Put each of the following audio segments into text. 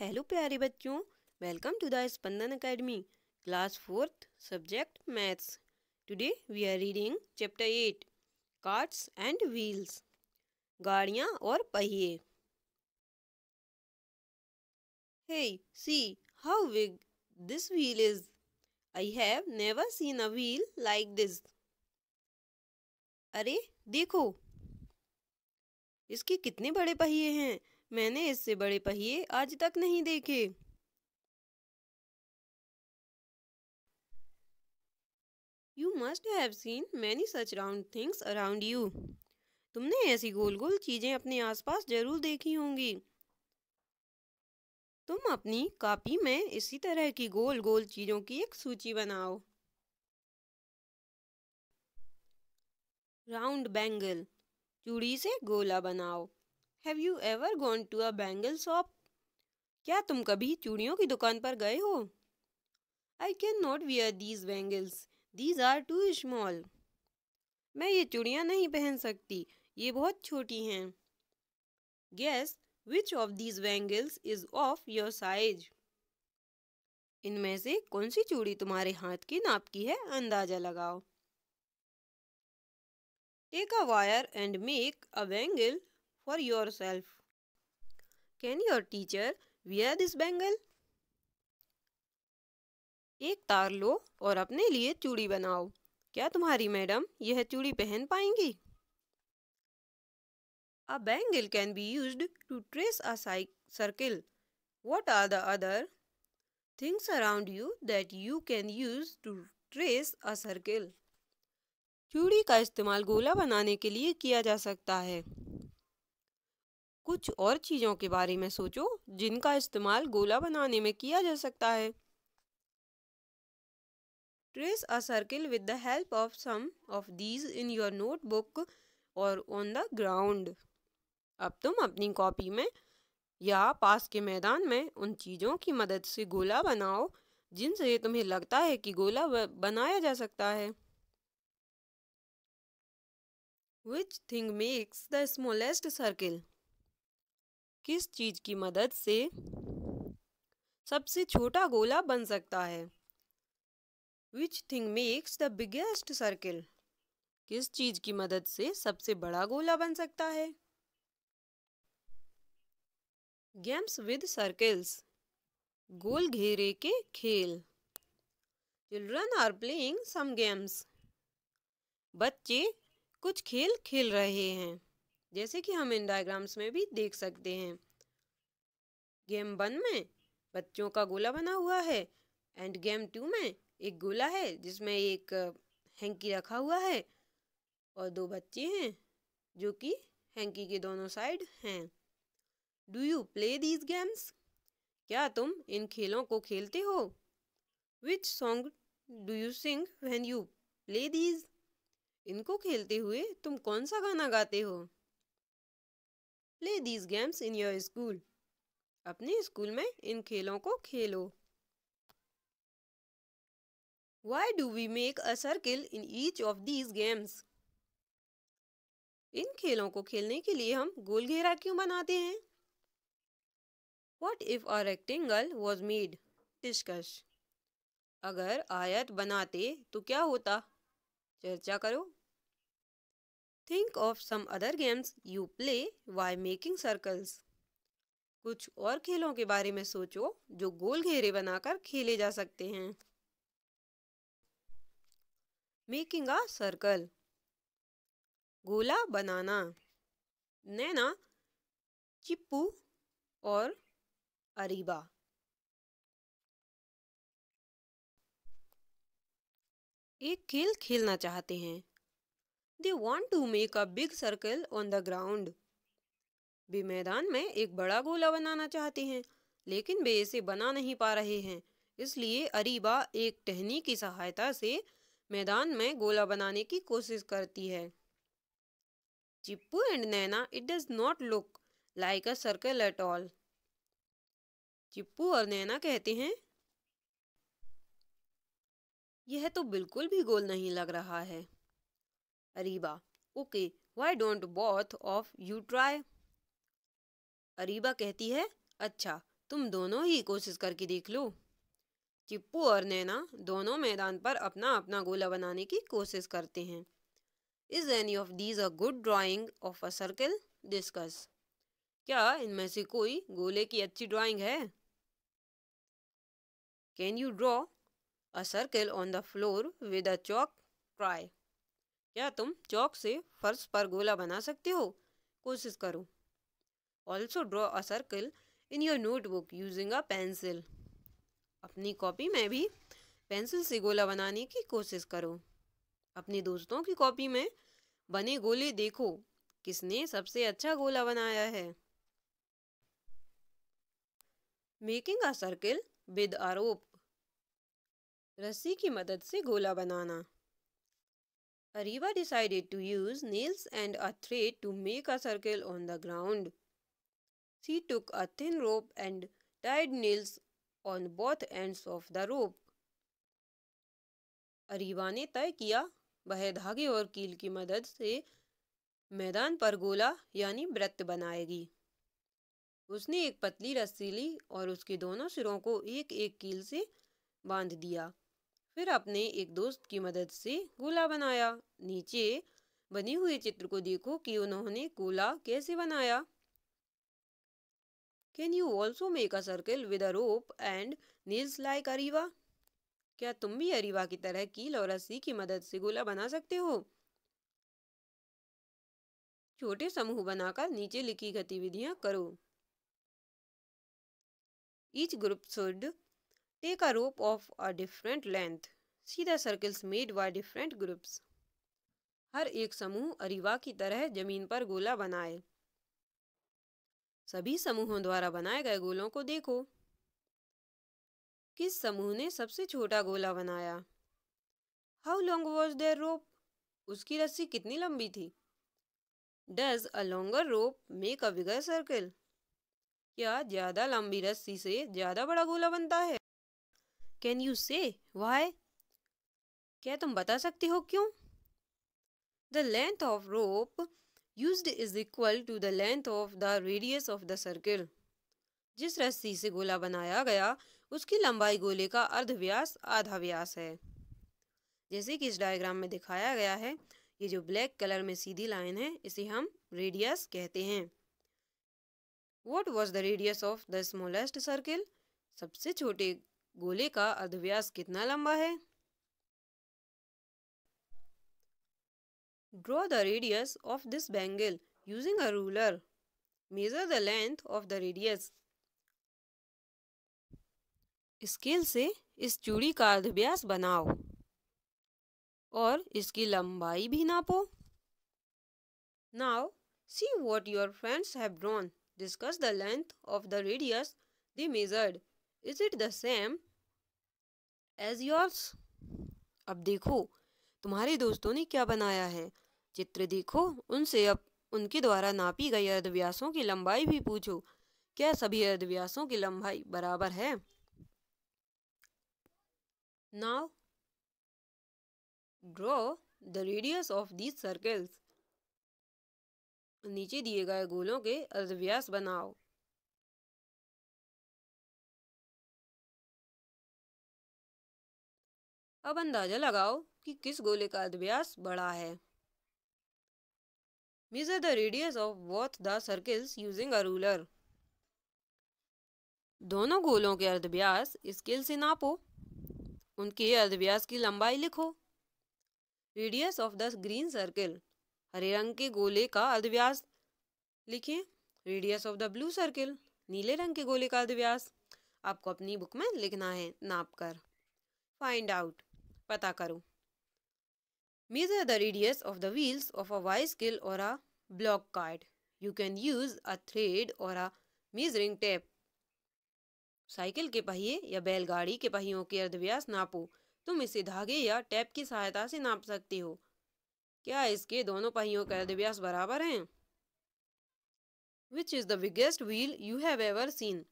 Hello प्यारे बच्चों welcome to the Spandan academy class fourth subject maths today we are reading chapter eight carts and wheels गाड़ियाँ और पहिए hey see how big this wheel is I have never seen a wheel like this अरे देखो इसके कितने बड़े पहिए हैं मैंने इससे बड़े पहिए आज तक नहीं देखे you must have seen many such round things around you तुमने ऐसी गोल गोल चीज़ें अपने आसपास जरूर देखी होंगी तुम अपनी कापी में इसी तरह की गोल गोल चीज़ों की एक सूची बनाओ राउंड बैंगल चूड़ी से गोला बनाओ have you ever gone to a bangle shop क्या तुम कभी चूड़ियों की दुकान पर गए हो I can not wear these bangles these are too small मैं ये चूड़ियाँ नहीं पहन सकती ये बहुत छोटी हैं guess which of these bangles is of your size इनमें से कौन सी चूड़ी तुम्हारे हाथ की नाप की है अंदाजा लगाओ take a wire and make a bangle for yourself. Can your teacher wear this bangle? ek तार lo aur apne liye chudi banao kya tumhari madam यह chudi pehen payengi A bangle can be used to trace a circle. What are the other things around you that you can use to trace a circle? चूड़ी का इस्तेमाल गोला बनाने के लिए किया जा सकता है कुछ और चीज़ों के बारे में सोचो जिनका इस्तेमाल गोला बनाने में किया जा सकता है trace a circle with the help of some of these in your notebook और ऑन द ग्राउंड अब तुम अपनी कॉपी में या पास के मैदान में उन चीज़ों की मदद से गोला बनाओ जिनसे तुम्हें लगता है कि गोला बनाया जा सकता है which thing makes the smallest circle किस चीज़ की मदद से सबसे छोटा गोला बन सकता है which thing makes the biggest circle किस चीज़ की मदद से सबसे बड़ा गोला बन सकता है गेम्स विद सर्किल्स गोल घेरे के खेल children are playing some games बच्चे कुछ खेल खेल रहे हैं जैसे कि हम इन डायग्राम्स में भी देख सकते हैं गेम वन में बच्चों का गोला बना हुआ है एंड गेम टू में एक गोला है जिसमें एक हैंकी रखा हुआ है और दो बच्चे हैं जो कि हैंकी के दोनों साइड हैं do you play these games क्या तुम इन खेलों को खेलते हो which song do you sing when you play these इनको खेलते हुए तुम कौन सा गाना गाते हो play these games in your school अपने स्कूल में इन खेलों को खेलो why do we make a circle in each of these games इन खेलों को खेलने के लिए हम गोल घेरा क्यों बनाते हैं what if a rectangle was made discuss अगर आयत बनाते तो क्या होता चर्चा करो think of some other games you play by making circles कुछ और खेलों के बारे में सोचो जो गोल घेरे बनाकर खेले जा सकते हैं मेकिंग अ सर्कल गोला बनाना नैना चिप्पू और अरीबा एक खेल खेलना चाहते हैं they want to make a big circle on the ground वे मैदान में एक बड़ा गोला बनाना चाहते हैं लेकिन वे इसे बना नहीं पा रहे हैं इसलिए अरीबा एक टहनी की सहायता से मैदान में गोला बनाने की कोशिश करती है Chippu and Naina it does not look like a circle at all Chippu और नैना कहते हैं यह तो बिल्कुल भी गोल नहीं लग रहा है Areeba okay why don't both of you try Areeba कहती है अच्छा तुम दोनों ही कोशिश करके देख लो चिप्पू और नैना दोनों मैदान पर अपना अपना गोला बनाने की कोशिश करते हैं is any of these a good drawing of a circle discuss क्या इनमें से कोई गोले की अच्छी ड्राइंग है can you draw a circle on the floor with a chalk try क्या तुम चौक से फर्श पर गोला बना सकते हो कोशिश करो also draw a circle in your notebook using a pencil अपनी कॉपी में भी पेंसिल से गोला बनाने की कोशिश करो अपने दोस्तों की कॉपी में बने गोले देखो किसने सबसे अच्छा गोला बनाया है मेकिंग अ सर्किल विद आरोप रस्सी की मदद से गोला बनाना Ariba decided to use nails and a thread to make a circle on the ground. She took a thin rope and tied nails on both ends of the rope. Ariba ne tay kiya वह धागे और कील की मदद से मैदान पर गोला यानी वृत्त बनाएगी उसने एक पतली रस्सी ली और उसके दोनों सिरों को एक एक कील से बांध दिया फिर अपने एक दोस्त की मदद से गोला बनाया नीचे बने हुए चित्र को देखो कि उन्होंने गोला कैसे बनाया can you also make a circle with a rope and nails like Ariva क्या तुम भी अरीवा की तरह कील और रस्सी की मदद से गोला बना सकते हो छोटे समूह बनाकर नीचे लिखी गतिविधियां करो each group should Take a rope of a different length. See the circles made by different groups. हर एक समूह अरिवा की तरह जमीन पर गोला बनाए सभी समूहों द्वारा बनाए गए गोलों को देखो किस समूह ने सबसे छोटा गोला बनाया how long was their rope उसकी रस्सी कितनी लंबी थी does a longer rope make a bigger circle क्या ज़्यादा लंबी रस्सी से ज़्यादा बड़ा गोला बनता है कैन यू से वाई क्या तुम बता सकते हो क्यों the length of rope use is equal to the length of the radius of the circle जिस रस्सी से गोला बनाया गया उसकी लंबाई गोले का अर्ध व्यास आधा व्यास है जैसे कि इस डायग्राम में दिखाया गया है ये जो ब्लैक कलर में सीधी लाइन है इसे हम रेडियस कहते हैं what was the radius of the smallest circle सबसे छोटे गोले का अर्धव्यास कितना लंबा है draw the radius of this bangle using a ruler measure the length of the radius scale से इस चूड़ी का अर्धव्यास बनाओ और इसकी लंबाई भी नापो now see what your friends have drawn discuss the length of the radius they measured is it the same as yours अब देखो तुम्हारे दोस्तों ने क्या बनाया है चित्र देखो उनसे अब उनके द्वारा नापी गई अर्धव्यासों की लंबाई भी पूछो क्या सभी अर्धव्यासों की लंबाई बराबर है now draw the radius of these circles नीचे दिए गए गोलों के अर्धव्यास बनाओ अब अंदाजा लगाओ कि किस गोले का अध्यास बड़ा है measure the radius of both the circles using a ruler दोनों गोलों के अर्धव्यास स्केल से नापो उनके अर्धव्यास की लंबाई लिखो radius of the green circle हरे रंग के गोले का अर्धव्यास लिखें radius of the blue circle नीले रंग के गोले का अर्धव्यास आपको अपनी बुक में लिखना है नाप कर फाइंड आउट पता करो the radius of the wheels of a vice bicycle और a bullock cart you can use a thread और अ measuring टेप साइकिल के पहिए या बैलगाड़ी के पहियों के अर्धव्यास नापो तुम इसे धागे या टैप की सहायता से नाप सकते हो क्या इसके दोनों पहियों का अर्धव्यास बराबर हैं which is the biggest wheel you have ever seen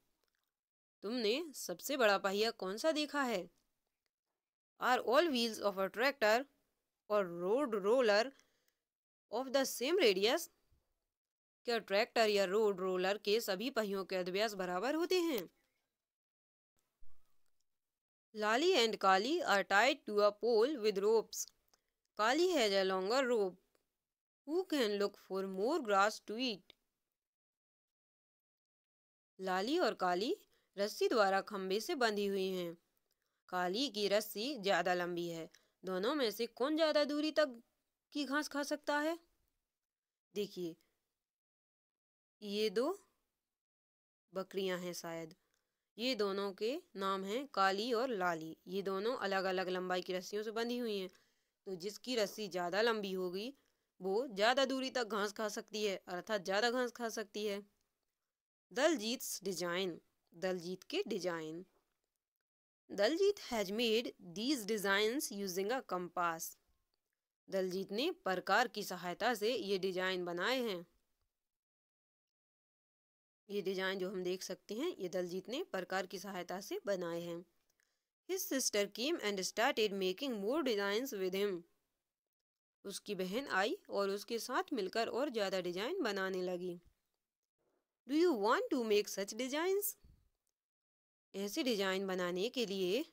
तुमने सबसे बड़ा पहिया कौन सा देखा है are all wheels of a tractor or road roller of the same radius? क्या ट्रैक्टर या रोड रोलर के सभी पहियों के अद्व्यास बराबर होते हैं Lali and Kali are tied to a pole with ropes Kali has a longer rope who can look for more grass to eat Lali और काली रस्सी द्वारा खंबे से बंधी हुई हैं काली की रस्सी ज़्यादा लंबी है दोनों में से कौन ज़्यादा दूरी तक की घास खा सकता है देखिए ये दो बकरियां हैं शायद ये दोनों के नाम हैं काली और लाली ये दोनों अलग अलग लंबाई की रस्सियों से बंधी हुई हैं तो जिसकी रस्सी ज़्यादा लंबी होगी वो ज़्यादा दूरी तक घास खा सकती है अर्थात ज़्यादा घास खा सकती है दलजीत डिजाइन दलजीत के design Daljit has made these designs using a compass Daljit ने प्रकार की सहायता से ये डिजाइन बनाए हैं ये डिजाइन जो हम देख सकते हैं ये दलजीत ने प्रकार की सहायता से बनाए हैं his sister came and started making more designs with him उसकी बहन आई और उसके साथ मिलकर और ज़्यादा डिजाइन बनाने लगी do you want to make such designs ऐसी डिज़ाइन बनाने के लिए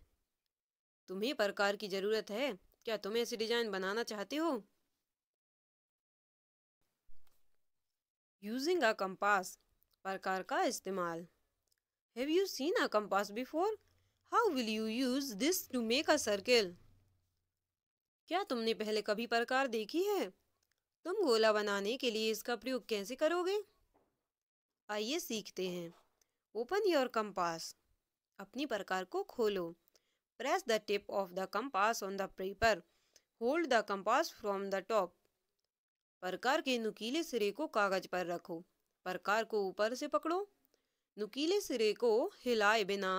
तुम्हें प्रकार की ज़रूरत है क्या तुम ऐसी डिज़ाइन बनाना चाहते हो यूजिंग अ कंपास प्रकार का इस्तेमाल have you seen a compass before how will you use this to make a circle क्या तुमने पहले कभी प्रकार देखी है तुम गोला बनाने के लिए इसका प्रयोग कैसे करोगे आइए सीखते हैं ओपन योर कंपास अपनी प्रकार को खोलो press the tip of the compass on the paper hold the compass from the top प्रकार के नुकीले सिरे को कागज पर रखो प्रकार को ऊपर से पकड़ो नुकीले सिरे को हिलाए बिना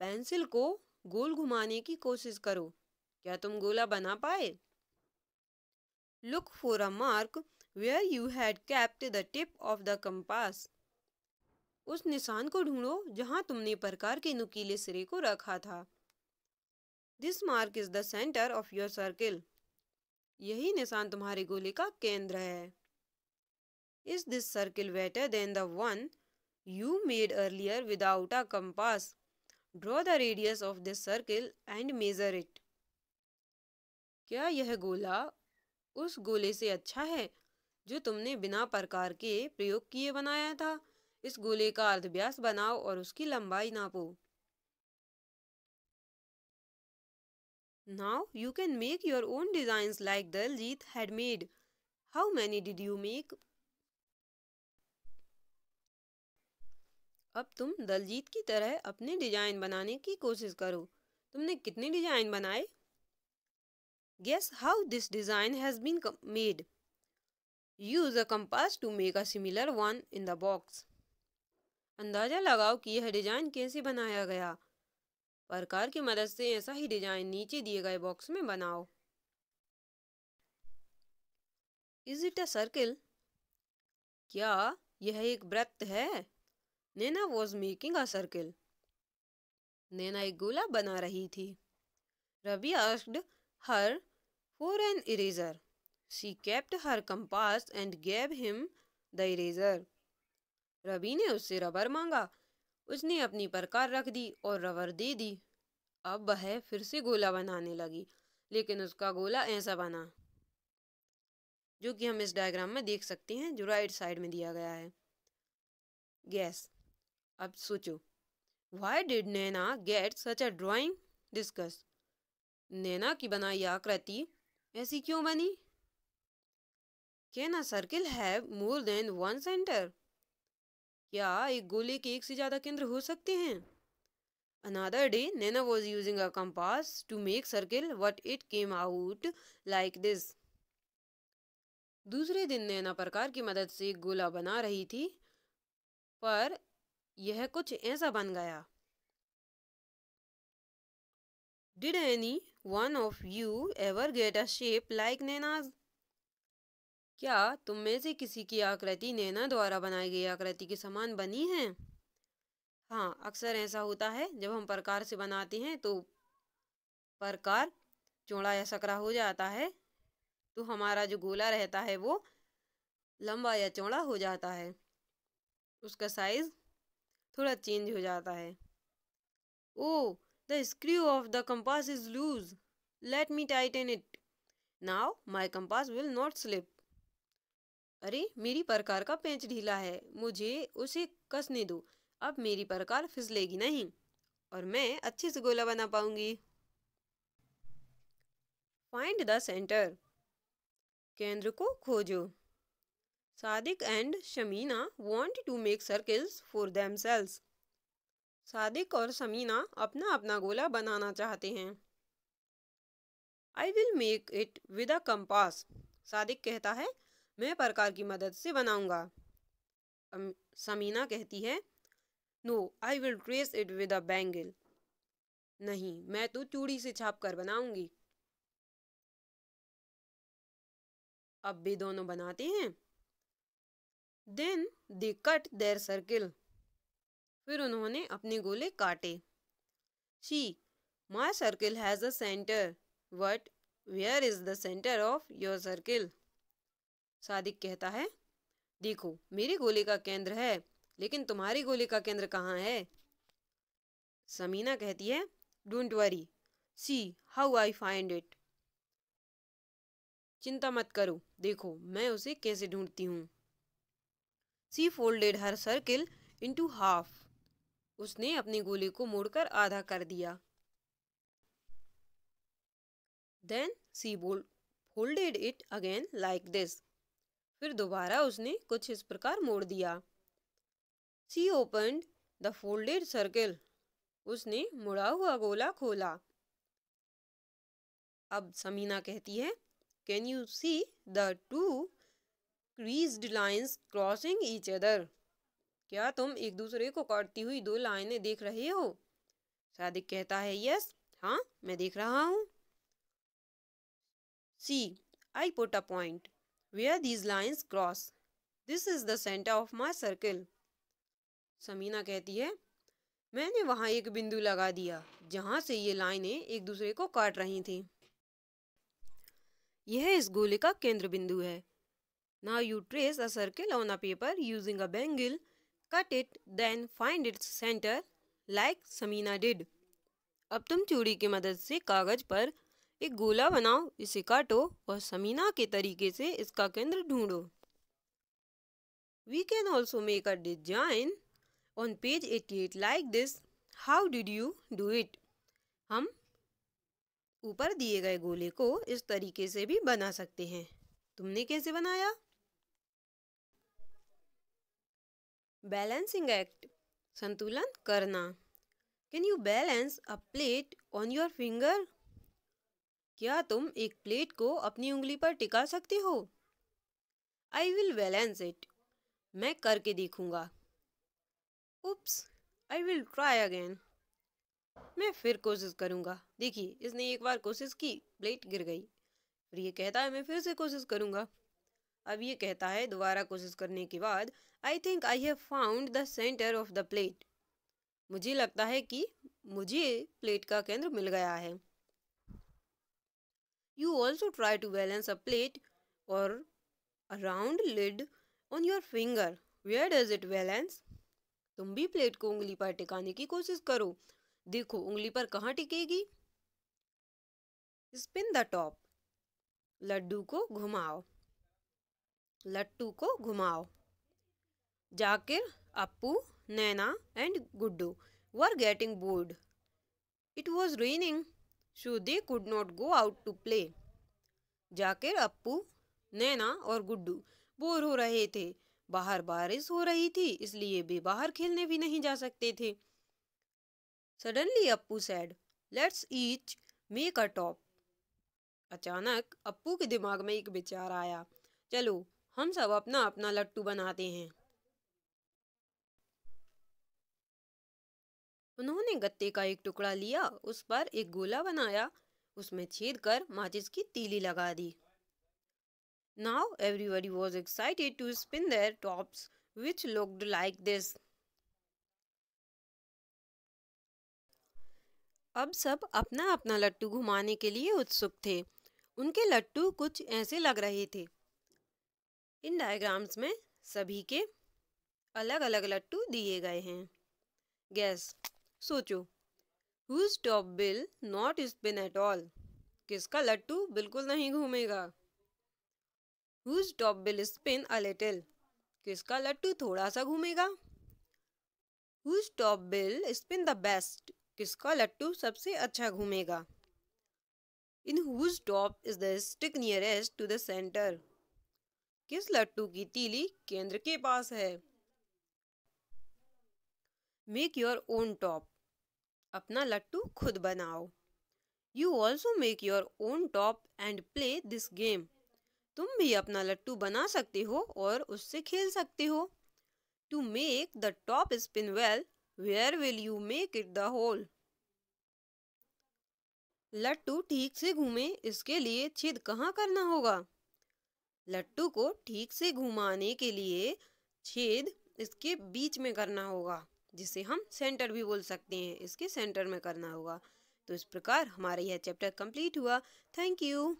पेंसिल को गोल घुमाने की कोशिश करो क्या तुम गोला बना पाए look for a mark where you had kept the tip of the compass उस निशान को ढूंढो जहां तुमने प्रकार के नुकीले सिरे को रखा था this mark is the centre of your circle यही निशान तुम्हारे गोले का केंद्र है is this circle better than the one you made earlier without a compass draw the radius of this circle and measure it क्या यह गोला उस गोले से अच्छा है जो तुमने बिना प्रकार के प्रयोग किए बनाया था इस गोले का अर्धव्यास बनाओ और उसकी लंबाई नापो now you can make your own design like Daljit had made. How many did you make? अब तुम दलजीत की तरह अपने डिजाइन बनाने की कोशिश करो तुमने कितने डिजाइन बनाए guess how this design has been made use a compass to make a similar one in the box अंदाज़ा लगाओ कि यह डिज़ाइन कैसे बनाया गया प्रकार की मदद से ऐसा ही डिज़ाइन नीचे दिए गए बॉक्स में बनाओ इज इट अ सर्किल क्या यह एक व्रत है Naina was making a circle Naina एक गोला बना रही थी Ravi asked her for an eraser she kept her compass and gave him the eraser Ravi ने उससे रबर मांगा उसने अपनी परकार रख दी और रबर दे दी अब वह फिर से गोला बनाने लगी लेकिन उसका गोला ऐसा बना जो कि हम इस डायग्राम में देख सकते हैं जो राइट साइड में दिया गया है गैस अब सोचो why did Naina get such a drawing discuss Naina की बनाई आकृति ऐसी क्यों बनी can a circle have more than one centre क्या एक गोले के एक से ज़्यादा केंद्र हो सकते हैं another day Naina was using a compass to make circle what it came out like this दूसरे दिन नैना प्रकार की मदद से एक गोला बना रही थी पर यह कुछ ऐसा बन गया did any one of you ever get a shape like Naina's क्या तुम में से किसी की आकृति नैना द्वारा बनाई गई आकृति के समान बनी है हाँ अक्सर ऐसा होता है जब हम प्रकार से बनाते हैं तो प्रकार चौड़ा या सकरा हो जाता है तो हमारा जो गोला रहता है वो लंबा या चौड़ा हो जाता है उसका साइज थोड़ा चेंज हो जाता है oh the screw of the compass is loose let me tighten it now my compass will not slip अरे मेरी प्रकार का पेंच ढीला है मुझे उसे कसने दो अब मेरी प्रकार फिसलेगी नहीं और मैं अच्छे से गोला बना पाऊंगी फाइंड द सेंटर केंद्र को खोजो Sadiq and Shamina want to make circles for themselves Sadiq और शमीना अपना अपना गोला बनाना चाहते हैं I will make it with a compass Sadiq कहता है मैं प्रकार की मदद से बनाऊंगा समीना कहती है no I will trace it with a bangle नहीं मैं तो चूड़ी से छाप कर बनाऊंगी अब वे दोनों बनाते हैं then they cut their circle फिर उन्होंने अपने गोले काटे she my circle has a centre what where is the centre of your circle Sadiq कहता है देखो मेरी गोली का केंद्र है लेकिन तुम्हारी गोली का केंद्र कहाँ है समीना कहती है don't worry see how I find it चिंता मत करो देखो मैं उसे कैसे ढूंढती हूँ she folded her circle into half उसने अपनी गोली को मोड़कर आधा कर दिया then she bold folded it again like this फिर दोबारा उसने कुछ इस प्रकार मोड़ दिया she open the folded circle उसने मुड़ा हुआ गोला खोला अब समीना कहती है can you see the two creased lines crossing each other क्या तुम एक दूसरे को काटती हुई दो लाइनें देख रहे हो सादिक कहता है यस हाँ मैं देख रहा हूँ see I put a point where these lines cross. This is the center of my circle. Samina कहती है मैंने वहाँ एक बिंदु लगा दिया जहाँ से ये लाइनें एक दूसरे को काट रही थीं। यह इस गोले का केंद्र बिंदु है Now you trace a circle on a paper using a bangle, cut it, then find its center like Samina did. अब तुम चूड़ी की मदद से कागज पर एक गोला बनाओ इसे काटो और समीना के तरीके से इसका केंद्र ढूंढो We can also make a design on page 88 like this how did you do it हम ऊपर दिए गए गोले को इस तरीके से भी बना सकते हैं तुमने कैसे बनाया बैलेंसिंग एक्ट संतुलन करना can you balance a plate on your finger क्या तुम एक प्लेट को अपनी उंगली पर टिका सकते हो आई विल बैलेंस इट मैं करके देखूंगा oops I will try again मैं फिर कोशिश करूंगा देखिए इसने एक बार कोशिश की प्लेट गिर गई फिर ये कहता है मैं फिर से कोशिश करूंगा अब ये कहता है दोबारा कोशिश करने के बाद I think I have found the centre of the plate मुझे लगता है कि मुझे प्लेट का केंद्र मिल गया है You also try to balance a plate or a round lid on your finger. Where does it balance? तुम भी प्लेट को उंगली पर टिकाने की कोशिश करो देखो उंगली पर कहाँ टिकेगी स्पिन द टॉप लड्डू को घुमाओ लट्टू को घुमाओ Zakir Appu Naina and Guddu were getting bored it was raining so they could not go out to play Zakir Appu नैना और गुड्डू बोर हो रहे थे बाहर बारिश हो रही थी इसलिए वे बाहर खेलने भी नहीं जा सकते थे suddenly Appu said let's each make a top अचानक अप्पू के दिमाग में एक विचार आया चलो हम सब अपना अपना लट्टू बनाते हैं उन्होंने गत्ते का एक टुकड़ा लिया उस पर एक गोला बनाया उसमें छेद कर माचिस की तीली लगा दी now everybody was excited to spin their tops which looked like this अब सब अपना अपना लट्टू घुमाने के लिए उत्सुक थे उनके लट्टू कुछ ऐसे लग रहे थे इन डायग्राम्स में सभी के अलग अलग लट्टू दिए गए हैं गैस सोचो whose top will not spin at all किसका लट्टू बिल्कुल नहीं घूमेगा whose top will spin a little किसका लट्टू थोड़ा सा घूमेगा whose top will spin the best किसका लट्टू सबसे अच्छा घूमेगा in whose top is the stick nearest to the centre किस लट्टू की तीली केंद्र के पास है मेक योर ओन टॉप अपना लट्टू खुद बनाओ you also make your own top and play this game तुम भी अपना लट्टू बना सकते हो और उससे खेल सकते हो to make the top spin well where will you make the hole होल लट्टू ठीक से घूमे इसके लिए छेद कहाँ करना होगा लट्टू को ठीक से घुमाने के लिए छेद इसके बीच में करना होगा जिसे हम सेंटर भी बोल सकते हैं इसके सेंटर में करना होगा तो इस प्रकार हमारा यह चैप्टर कंप्लीट हुआ थैंक यू